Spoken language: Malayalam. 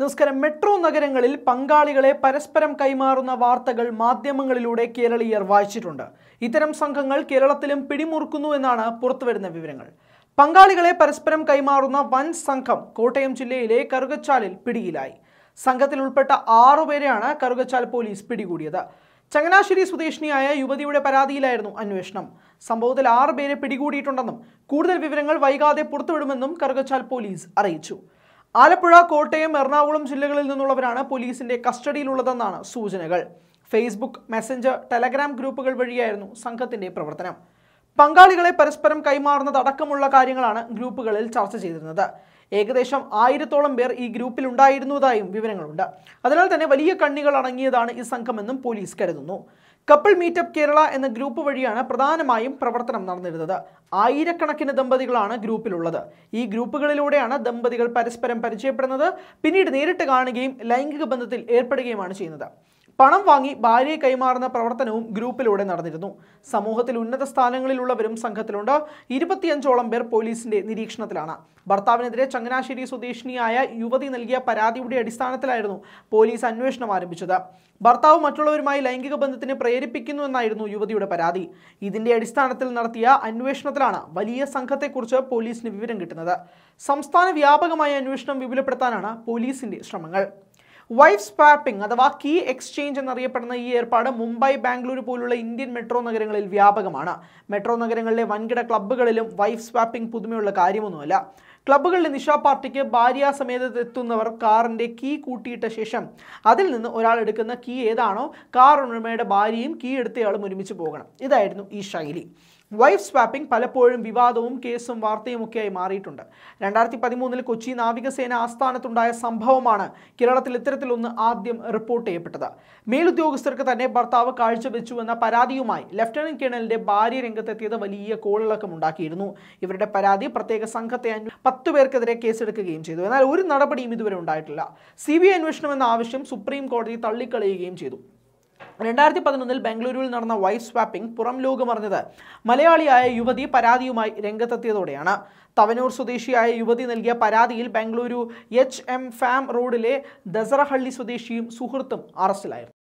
നമസ്കാരം മെട്രോ നഗരങ്ങളിൽ പങ്കാളികളെ പരസ്പരം കൈമാറുന്ന വാർത്തകൾ മാധ്യമങ്ങളിലൂടെ കേരളീയർ വായിച്ചിട്ടുണ്ട് ഇത്തരം സംഘങ്ങൾ കേരളത്തിലും പിടിമുറുക്കുന്നു എന്നാണ് പുറത്തുവരുന്ന വിവരങ്ങൾ പങ്കാളികളെ പരസ്പരം കൈമാറുന്ന വൻ സംഘം കോട്ടയം ജില്ലയിലെ കറുകച്ചാലിൽ പിടിയിലായി സംഘത്തിൽ ഉൾപ്പെട്ട ആറുപേരെയാണ് കറുകച്ചാൽ പോലീസ് പിടികൂടിയത് ചങ്ങനാശ്ശേരി സ്വദേശിനിയായ യുവതിയുടെ പരാതിയിലായിരുന്നു അന്വേഷണം സംഭവത്തിൽ ആറ് പേരെ പിടികൂടിയിട്ടുണ്ടെന്നും കൂടുതൽ വിവരങ്ങൾ വൈകാതെ പുറത്തുവിടുമെന്നും കറുകച്ചാൽ പോലീസ് അറിയിച്ചു ആലപ്പുഴ കോട്ടയം എറണാകുളം ജില്ലകളിൽ നിന്നുള്ളവരാണ് പോലീസിന്റെ കസ്റ്റഡിയിലുള്ളതെന്നാണ് സൂചനകൾ ഫേസ്ബുക്ക് മെസ്സഞ്ചർ ടെലഗ്രാം ഗ്രൂപ്പുകൾ വഴിയായിരുന്നു സംഘത്തിന്റെ പ്രവർത്തനം പങ്കാളികളെ പരസ്പരം കൈമാറുന്നത് അടക്കമുള്ള കാര്യങ്ങളാണ് ഗ്രൂപ്പുകളിൽ ചർച്ച ചെയ്തിരുന്നത് ഏകദേശം ആയിരത്തോളം പേർ ഈ ഗ്രൂപ്പിൽ ഉണ്ടായിരുന്നതായും വിവരങ്ങളുണ്ട് അതിനാൽ തന്നെ വലിയ കണ്ണികൾ അടങ്ങിയതാണ് ഈ സംഘമെന്നും പോലീസ് കരുതുന്നു കപ്പിൾ മീറ്റപ്പ് കേരള എന്ന ഗ്രൂപ്പ് വഴിയാണ് പ്രധാനമായും പ്രവർത്തനം നടന്നിരുന്നത് ആയിരക്കണക്കിന് ദമ്പതികളാണ് ഗ്രൂപ്പിലുള്ളത് ഈ ഗ്രൂപ്പുകളിലൂടെയാണ് ദമ്പതികൾ പരസ്പരം പരിചയപ്പെടുന്നത് പിന്നീട് നേരിട്ട് കാണുകയും ലൈംഗിക ബന്ധത്തിൽ ഏർപ്പെടുകയുമാണ് ചെയ്യുന്നത് പണം വാങ്ങി ഭാര്യയെ കൈമാറുന്ന പ്രവർത്തനവും ഗ്രൂപ്പിലൂടെ നടന്നിരുന്നു സമൂഹത്തിൽ ഉന്നത സ്ഥാനങ്ങളിലുള്ളവരും സംഘത്തിലുണ്ട് ഇരുപത്തിയഞ്ചോളം പേർ പോലീസിന്റെ നിരീക്ഷണത്തിലാണ് ഭർത്താവിനെതിരെ ചങ്ങനാശ്ശേരി സ്വദേശിനിയായ യുവതി നൽകിയ പരാതിയുടെ അടിസ്ഥാനത്തിലായിരുന്നു പോലീസ് അന്വേഷണം ആരംഭിച്ചത് ഭർത്താവ് മറ്റുള്ളവരുമായി ലൈംഗിക ബന്ധത്തിന് പ്രേരിപ്പിക്കുന്നുവെന്നായിരുന്നു യുവതിയുടെ പരാതി ഇതിന്റെ അടിസ്ഥാനത്തിൽ നടത്തിയ അന്വേഷണത്തിലാണ് വലിയ സംഘത്തെക്കുറിച്ച് പോലീസിന് വിവരം കിട്ടുന്നത് സംസ്ഥാന വ്യാപകമായ അന്വേഷണം വിപുലപ്പെടുത്താനാണ് പോലീസിന്റെ ശ്രമങ്ങൾ വൈഫ് സ്വാപ്പിംഗ് അഥവാ കീ എക്സ്ചേഞ്ച് എന്നറിയപ്പെടുന്ന ഈ ഏർപ്പാട് മുംബൈ ബാംഗ്ലൂർ പോലുള്ള ഇന്ത്യൻ മെട്രോ നഗരങ്ങളിൽ വ്യാപകമാണ് മെട്രോ നഗരങ്ങളിലെ വൻകിട ക്ലബ്ബുകളിലും വൈഫ് സ്വാപ്പിംഗ് പുതുമയുള്ള കാര്യമൊന്നുമല്ല ക്ലബ്ബുകളിലെ നിഷാ പാർട്ടിക്ക് ഭാര്യ സമേതത്തെത്തുന്നവർ കാറിൻ്റെ കീ കൂട്ടിയിട്ട ശേഷം അതിൽ നിന്ന് ഒരാൾ എടുക്കുന്ന കീ ഏതാണോ കാർ ഉടമയുടെ ഭാര്യയും കീ എടുത്തയാളും ഒരുമിച്ച് പോകണം ഇതായിരുന്നു ഈ ശൈലി വൈഫ് സ്വാപ്പിംഗ് പലപ്പോഴും വിവാദവും കേസും വാർത്തയും ഒക്കെയായി മാറിയിട്ടുണ്ട് രണ്ടായിരത്തി പതിമൂന്നിൽ കൊച്ചി നാവികസേന ആസ്ഥാനത്തുണ്ടായ സംഭവമാണ് കേരളത്തിൽ ഇത്തരത്തിലൊന്ന് ആദ്യം റിപ്പോർട്ട് ചെയ്യപ്പെട്ടത് മേലുദ്യോഗസ്ഥർക്ക് തന്നെ ഭർത്താവ് കാഴ്ചവെച്ചുവെന്ന പരാതിയുമായി ലഫ്റ്റനന്റ് കേണലിന്റെ ഭാര്യ രംഗത്തെത്തിയത് വലിയ കോളിളക്കമുണ്ടാക്കിയിരുന്നു ഇവരുടെ പരാതി പ്രത്യേക സംഘത്തെ പത്ത് പേർക്കെതിരെ കേസെടുക്കുകയും ചെയ്തു എന്നാൽ ഒരു നടപടിയും ഇതുവരെ ഉണ്ടായിട്ടില്ല സി ബി ഐ അന്വേഷണം എന്ന ആവശ്യം സുപ്രീം കോടതി തള്ളിക്കളയുകയും ചെയ്തു രണ്ടായിരത്തി പതിനൊന്നിൽ ബംഗളൂരുവിൽ നടന്ന വൈഫ് സ്വാപ്പിംഗ് പുറം ലോകമറിഞ്ഞത് മലയാളിയായ യുവതി പരാതിയുമായി രംഗത്തെത്തിയതോടെയാണ് തവനൂർ സ്വദേശിയായ യുവതി നൽകിയ പരാതിയിൽ ബംഗളൂരു എച്ച് എം ഫാം റോഡിലെ ദസറഹള്ളി സ്വദേശിയും സുഹൃത്തും അറസ്റ്റിലായിരുന്നു